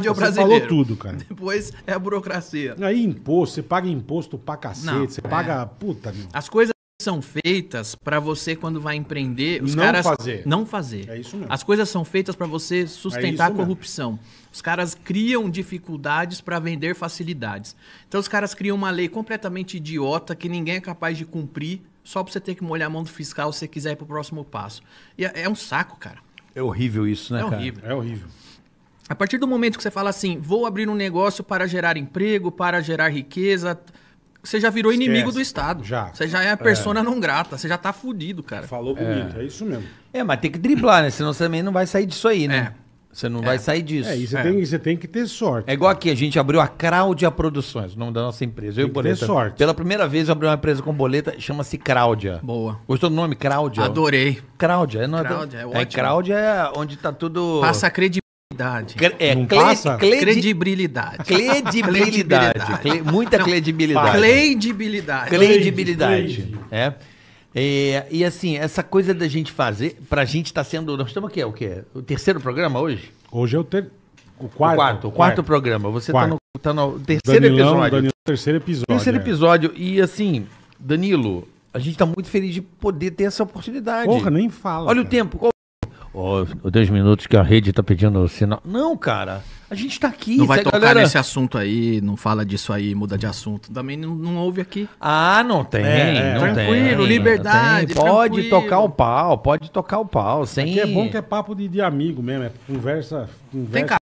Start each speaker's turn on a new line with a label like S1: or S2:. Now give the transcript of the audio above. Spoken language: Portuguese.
S1: dificuldade é o brasileiro. Você falou tudo, cara. Depois é a burocracia. Aí imposto, você paga imposto pra cacete, Não, você é. paga puta, meu. As coisas são feitas para você quando vai empreender, os não caras fazer. não fazer. É isso mesmo. As coisas são feitas para você sustentar é a corrupção. Mesmo. Os caras criam dificuldades para vender facilidades. Então os caras criam uma lei completamente idiota que ninguém é capaz de cumprir, só para você ter que molhar a mão do fiscal se você quiser ir pro próximo passo. E é, é um saco, cara.
S2: É horrível isso, né, é horrível.
S1: É horrível. A partir do momento que você fala assim, vou abrir um negócio para gerar emprego, para gerar riqueza, você já virou Esquece. inimigo do Estado. Já. Você já é a persona é. não grata, você já tá fudido, cara. Falou é. bonito, é. isso mesmo.
S2: É, mas tem que driblar, né? Senão você também não vai sair disso aí, né? É. Você não vai é. sair disso. É, e você, é. Tem, você tem que ter sorte. É igual cara. aqui, a gente abriu a Cráudia Produções, o nome da nossa empresa. Tem eu e Boleta. Ter sorte. Pela primeira vez eu abri uma empresa com boleta, chama-se Cráudia. Boa. Gostou do nome? Cráudia? Adorei. Cráudia, É, é ótimo. É, onde tá tudo... Passa credibilidade credibilidade. Cre é, não passa? credibilidade. Credibilidade. Cle muita credibilidade.
S1: Credibilidade. Credibilidade.
S2: É. E, é, e, assim, essa coisa da gente fazer, pra gente estar tá sendo. Nós estamos aqui, é o quê? O terceiro programa hoje? Hoje é o, ter... o, quarto, o quarto, O quarto, programa. Você está no, tá no terceiro Danilão, episódio. Danilão, terceiro episódio. Terceiro é. episódio. E assim, Danilo, a gente está muito feliz de poder ter essa oportunidade. Porra, nem fala. Olha cara. o tempo. Qual ó, oh, minutos que a rede tá pedindo sinal.
S1: Não, cara, a gente tá aqui. Não vai tocar galera... nesse assunto aí, não fala disso aí, muda de assunto. Também não, não houve aqui.
S2: Ah, não tem, é, é não Tranquilo, tem, liberdade. Tem. Pode tranquilo. tocar o pau, pode tocar o pau. Sem... Aqui é, é bom que é papo de, de amigo mesmo, é conversa, conversa. Tem